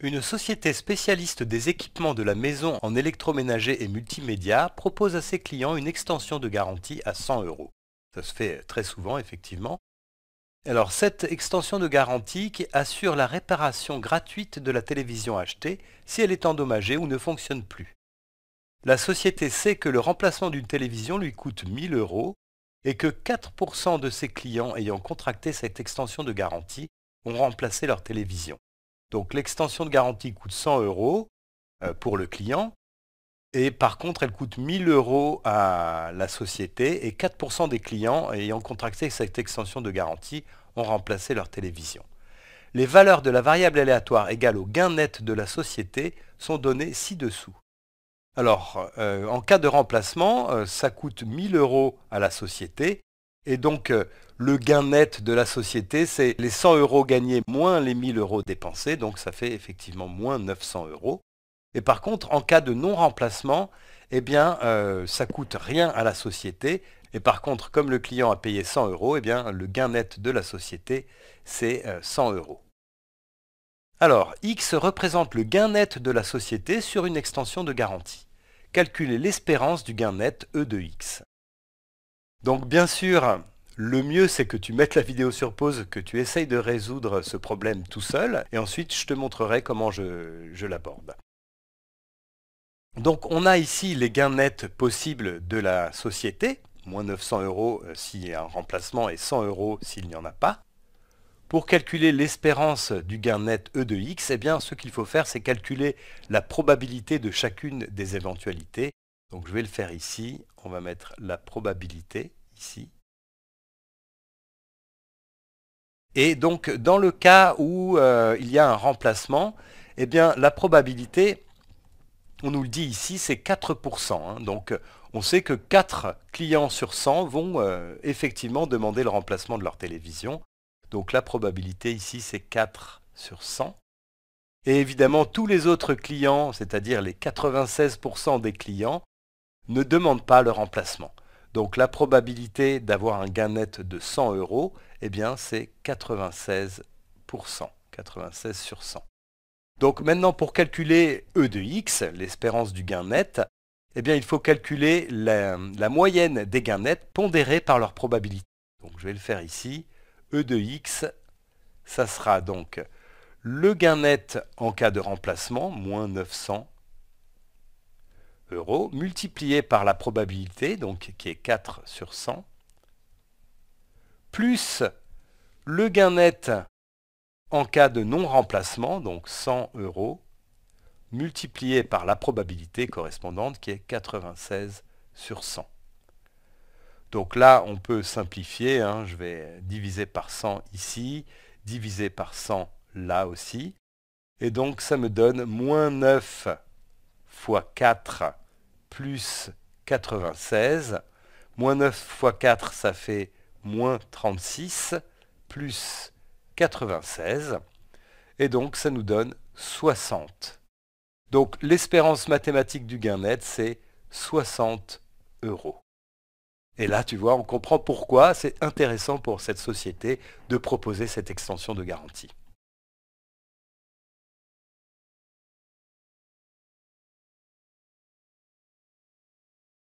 Une société spécialiste des équipements de la maison en électroménager et multimédia propose à ses clients une extension de garantie à 100 euros. Ça se fait très souvent, effectivement. Alors, cette extension de garantie qui assure la réparation gratuite de la télévision achetée si elle est endommagée ou ne fonctionne plus. La société sait que le remplacement d'une télévision lui coûte 1000 euros et que 4% de ses clients ayant contracté cette extension de garantie ont remplacé leur télévision. Donc l'extension de garantie coûte 100 euros euh, pour le client. Et par contre, elle coûte 1000 euros à la société et 4% des clients ayant contracté cette extension de garantie ont remplacé leur télévision. Les valeurs de la variable aléatoire égale au gain net de la société sont données ci-dessous. Alors, euh, en cas de remplacement, euh, ça coûte 1000 euros à la société et donc, euh, le gain net de la société, c'est les 100 euros gagnés moins les 1000 euros dépensés, donc ça fait effectivement moins 900 euros. Et par contre, en cas de non-remplacement, eh bien, euh, ça coûte rien à la société. Et par contre, comme le client a payé 100 euros, eh bien, le gain net de la société, c'est 100 euh, euros. Alors, X représente le gain net de la société sur une extension de garantie. Calculez l'espérance du gain net E de X. Donc bien sûr, le mieux, c'est que tu mettes la vidéo sur pause, que tu essayes de résoudre ce problème tout seul, et ensuite je te montrerai comment je, l'aborde. Donc on a ici les gains nets possibles de la société, moins 900 euros euh, s'il y a un remplacement et 100 euros s'il n'y en a pas. Pour calculer l'espérance du gain net E de X, eh bien, ce qu'il faut faire, c'est calculer la probabilité de chacune des éventualités donc je vais le faire ici. On va mettre la probabilité ici. Et donc dans le cas où euh, il y a un remplacement, eh bien la probabilité, on nous le dit ici, c'est 4%. Hein. Donc on sait que 4 clients sur 100 vont euh, effectivement demander le remplacement de leur télévision. Donc la probabilité ici, c'est 4 sur 100. Et évidemment, tous les autres clients, c'est-à-dire les 96% des clients, ne demande pas le remplacement. Donc la probabilité d'avoir un gain net de 100 euros, eh bien c'est 96%, 96 sur 100. Donc maintenant pour calculer E de X, l'espérance du gain net, eh bien il faut calculer la, moyenne des gains nets pondérés par leur probabilité. Donc je vais le faire ici, E de X, ça sera donc le gain net en cas de remplacement, moins 900 multiplié par la probabilité, donc qui est 4 sur 100, plus le gain net en cas de non-remplacement, donc 100 euros, multiplié par la probabilité correspondante qui est 96 sur 100. Donc là, on peut simplifier, hein, je vais diviser par 100 ici, diviser par 100 là aussi, et donc ça me donne moins 9 fois 4 plus 96, moins 9 fois 4, ça fait moins 36, plus 96, et donc ça nous donne 60. Donc l'espérance mathématique du gain net, c'est 60 euros. Et là, tu vois, on comprend pourquoi c'est intéressant pour cette société de proposer cette extension de garantie.